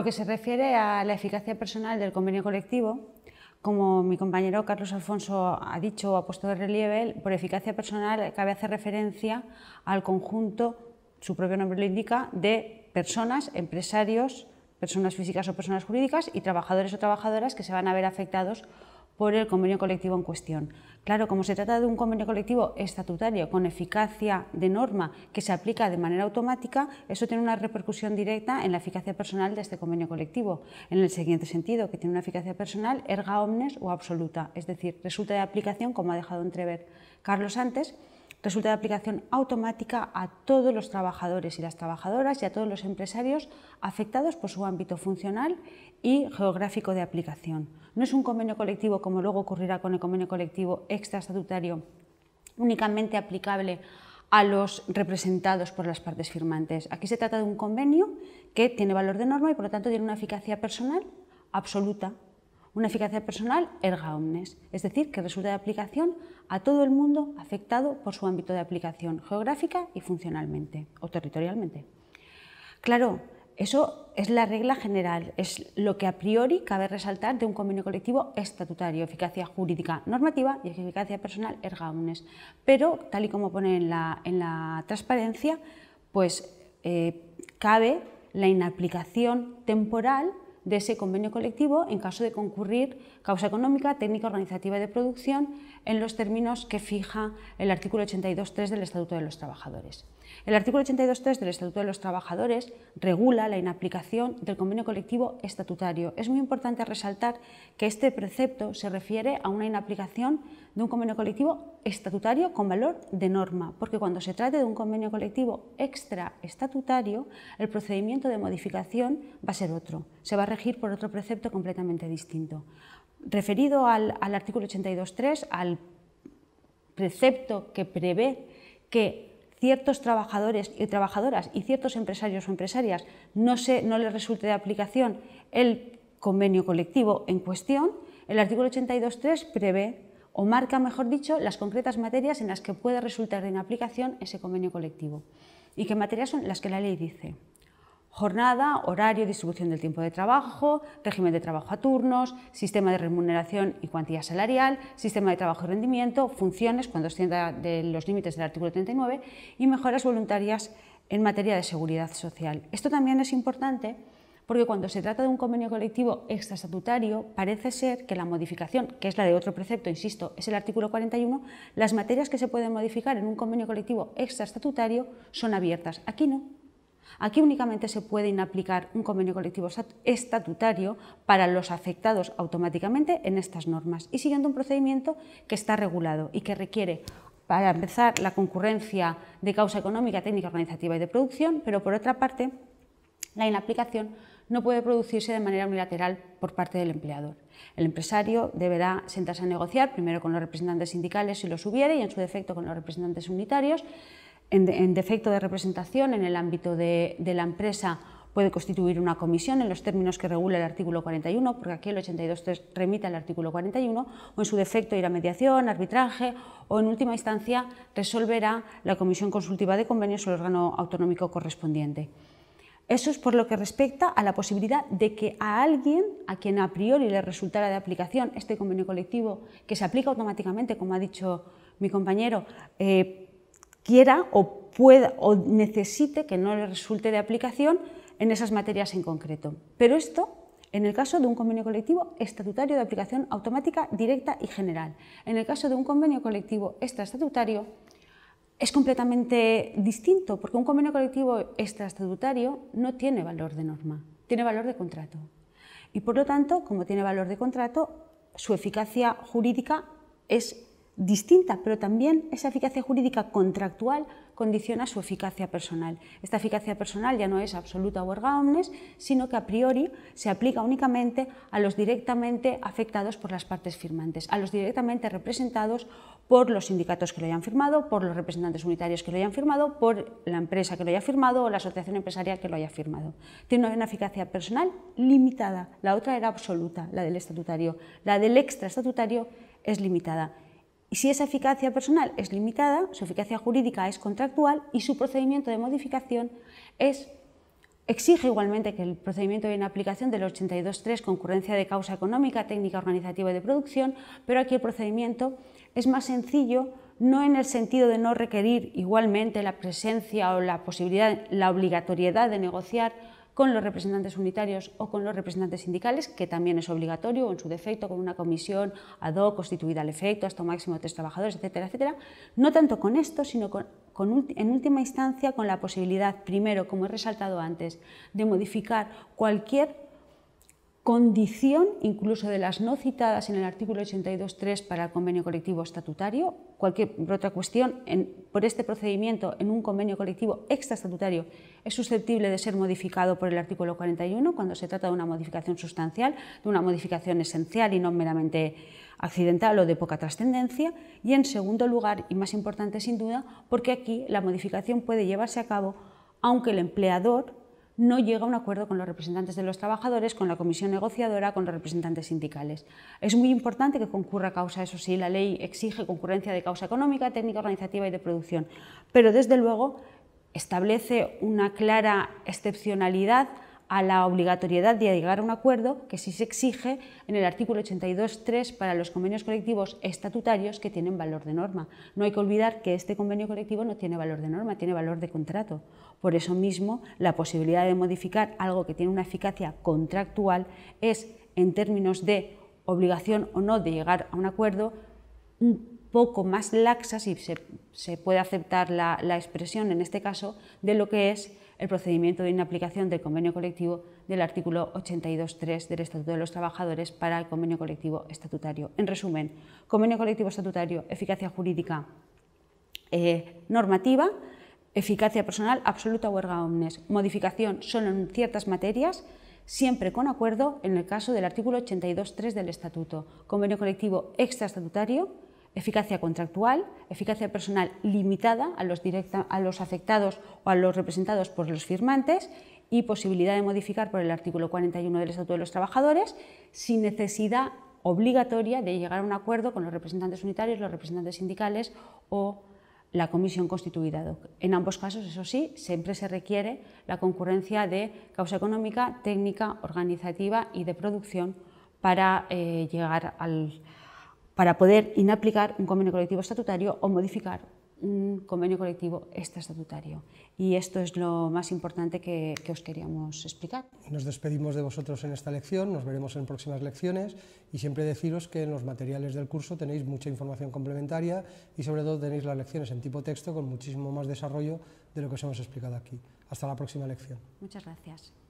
lo que se refiere a la eficacia personal del convenio colectivo, como mi compañero Carlos Alfonso ha dicho o ha puesto de relieve, por eficacia personal cabe hacer referencia al conjunto, su propio nombre lo indica, de personas, empresarios, personas físicas o personas jurídicas y trabajadores o trabajadoras que se van a ver afectados por el convenio colectivo en cuestión. Claro, como se trata de un convenio colectivo estatutario con eficacia de norma que se aplica de manera automática, eso tiene una repercusión directa en la eficacia personal de este convenio colectivo, en el siguiente sentido, que tiene una eficacia personal erga omnes o absoluta, es decir, resulta de aplicación como ha dejado entrever Carlos antes, resulta de aplicación automática a todos los trabajadores y las trabajadoras y a todos los empresarios afectados por su ámbito funcional y geográfico de aplicación. No es un convenio colectivo, como luego ocurrirá con el convenio colectivo extraestatutario, únicamente aplicable a los representados por las partes firmantes. Aquí se trata de un convenio que tiene valor de norma y por lo tanto tiene una eficacia personal absoluta una eficacia personal erga omnes, es decir, que resulta de aplicación a todo el mundo afectado por su ámbito de aplicación geográfica y funcionalmente o territorialmente. Claro, eso es la regla general, es lo que a priori cabe resaltar de un convenio colectivo estatutario, eficacia jurídica normativa y eficacia personal erga omnes. Pero, tal y como pone en la, transparencia, pues eh, cabe la inaplicación temporal de ese convenio colectivo en caso de concurrir causa económica, técnica organizativa de producción, en los términos que fija el artículo 82.3 del Estatuto de los Trabajadores. El artículo 82.3 del Estatuto de los Trabajadores regula la inaplicación del convenio colectivo estatutario. Es muy importante resaltar que este precepto se refiere a una inaplicación de un convenio colectivo estatutario con valor de norma, porque cuando se trate de un convenio colectivo extraestatutario, el procedimiento de modificación va a ser otro, se va a regir por otro precepto completamente distinto referido al, artículo 82.3, al precepto que prevé que ciertos trabajadores y trabajadoras y ciertos empresarios o empresarias no, no les resulte de aplicación el convenio colectivo en cuestión, el artículo 82.3 prevé o marca, mejor dicho, las concretas materias en las que puede resultar de aplicación ese convenio colectivo. ¿Y qué materias son las que la ley dice? Jornada, horario, distribución del tiempo de trabajo, régimen de trabajo a turnos, sistema de remuneración y cuantía salarial, sistema de trabajo y rendimiento, funciones cuando extienda de los límites del artículo 39 y mejoras voluntarias en materia de seguridad social. Esto también es importante porque cuando se trata de un convenio colectivo extraestatutario, parece ser que la modificación, que es la de otro precepto, insisto, es el artículo 41, las materias que se pueden modificar en un convenio colectivo extraestatutario son abiertas. Aquí no. Aquí únicamente se puede inaplicar un convenio colectivo estatutario para los afectados automáticamente en estas normas y siguiendo un procedimiento que está regulado y que requiere para empezar la concurrencia de causa económica, técnica, organizativa y de producción, pero por otra parte la inaplicación no puede producirse de manera unilateral por parte del empleador. El empresario deberá sentarse a negociar primero con los representantes sindicales si los hubiere y en su defecto con los representantes unitarios en, defecto de representación en el ámbito de, la empresa puede constituir una comisión en los términos que regula el artículo 41, porque aquí el 82.3 remite al artículo 41, o en su defecto irá mediación, arbitraje, o en última instancia resolverá la comisión consultiva de convenios o el órgano autonómico correspondiente. Eso es por lo que respecta a la posibilidad de que a alguien a quien a priori le resultara de aplicación este convenio colectivo, que se aplica automáticamente, como ha dicho mi compañero, eh, quiera o pueda o necesite que no le resulte de aplicación en esas materias en concreto. Pero esto en el caso de un convenio colectivo estatutario de aplicación automática, directa y general. En el caso de un convenio colectivo extraestatutario, es completamente distinto, porque un convenio colectivo extraestatutario no tiene valor de norma, tiene valor de contrato. Y por lo tanto, como tiene valor de contrato, su eficacia jurídica es distinta, pero también esa eficacia jurídica contractual condiciona su eficacia personal. Esta eficacia personal ya no es absoluta o erga omnes, sino que a priori se aplica únicamente a los directamente afectados por las partes firmantes, a los directamente representados por los sindicatos que lo hayan firmado, por los representantes unitarios que lo hayan firmado, por la empresa que lo haya firmado o la asociación empresarial que lo haya firmado. Tiene una eficacia personal limitada, la otra era absoluta, la del estatutario, la del extraestatutario es limitada y si esa eficacia personal es limitada, su eficacia jurídica es contractual y su procedimiento de modificación es Exige igualmente que el procedimiento de aplicación del 82.3, concurrencia de causa económica, técnica organizativa y de producción, pero aquí el procedimiento es más sencillo, no en el sentido de no requerir igualmente la presencia o la posibilidad, la obligatoriedad de negociar con los representantes unitarios o con los representantes sindicales, que también es obligatorio, o en su defecto con una comisión ad hoc constituida al efecto, hasta un máximo de tres trabajadores, etcétera, etcétera. No tanto con esto, sino con, en última instancia con la posibilidad, primero, como he resaltado antes, de modificar cualquier condición incluso de las no citadas en el artículo 82.3 para el convenio colectivo estatutario, cualquier otra cuestión por este procedimiento en un convenio colectivo extraestatutario es susceptible de ser modificado por el artículo 41 cuando se trata de una modificación sustancial, de una modificación esencial y no meramente accidental o de poca trascendencia, y en segundo lugar, y más importante sin duda, porque aquí la modificación puede llevarse a cabo aunque el empleador no llega a un acuerdo con los representantes de los trabajadores, con la comisión negociadora, con los representantes sindicales. Es muy importante que concurra causa, eso sí, la ley exige concurrencia de causa económica, técnica, organizativa y de producción, pero desde luego establece una clara excepcionalidad a la obligatoriedad de llegar a un acuerdo que sí se exige en el artículo 82.3 para los convenios colectivos estatutarios que tienen valor de norma. No hay que olvidar que este convenio colectivo no tiene valor de norma, tiene valor de contrato. Por eso mismo, la posibilidad de modificar algo que tiene una eficacia contractual es, en términos de obligación o no de llegar a un acuerdo, un poco más laxa, si se, puede aceptar la, expresión en este caso, de lo que es el procedimiento de inaplicación del convenio colectivo del artículo 82.3 del Estatuto de los Trabajadores para el convenio colectivo estatutario. En resumen, convenio colectivo estatutario, eficacia jurídica eh, normativa, eficacia personal absoluta huerga omnes, modificación solo en ciertas materias, siempre con acuerdo en el caso del artículo 82.3 del Estatuto, convenio colectivo extraestatutario, eficacia contractual, eficacia personal limitada a los, a los afectados o a los representados por los firmantes y posibilidad de modificar por el artículo 41 del Estatuto de los Trabajadores sin necesidad obligatoria de llegar a un acuerdo con los representantes unitarios, los representantes sindicales o la comisión constituida. En ambos casos, eso sí, siempre se requiere la concurrencia de causa económica, técnica, organizativa y de producción para eh, llegar al, para poder inaplicar un convenio colectivo estatutario o modificar un convenio colectivo estatutario. Y esto es lo más importante que, que, os queríamos explicar. Nos despedimos de vosotros en esta lección, nos veremos en próximas lecciones y siempre deciros que en los materiales del curso tenéis mucha información complementaria y sobre todo tenéis las lecciones en tipo texto con muchísimo más desarrollo de lo que os hemos explicado aquí. Hasta la próxima lección. Muchas gracias.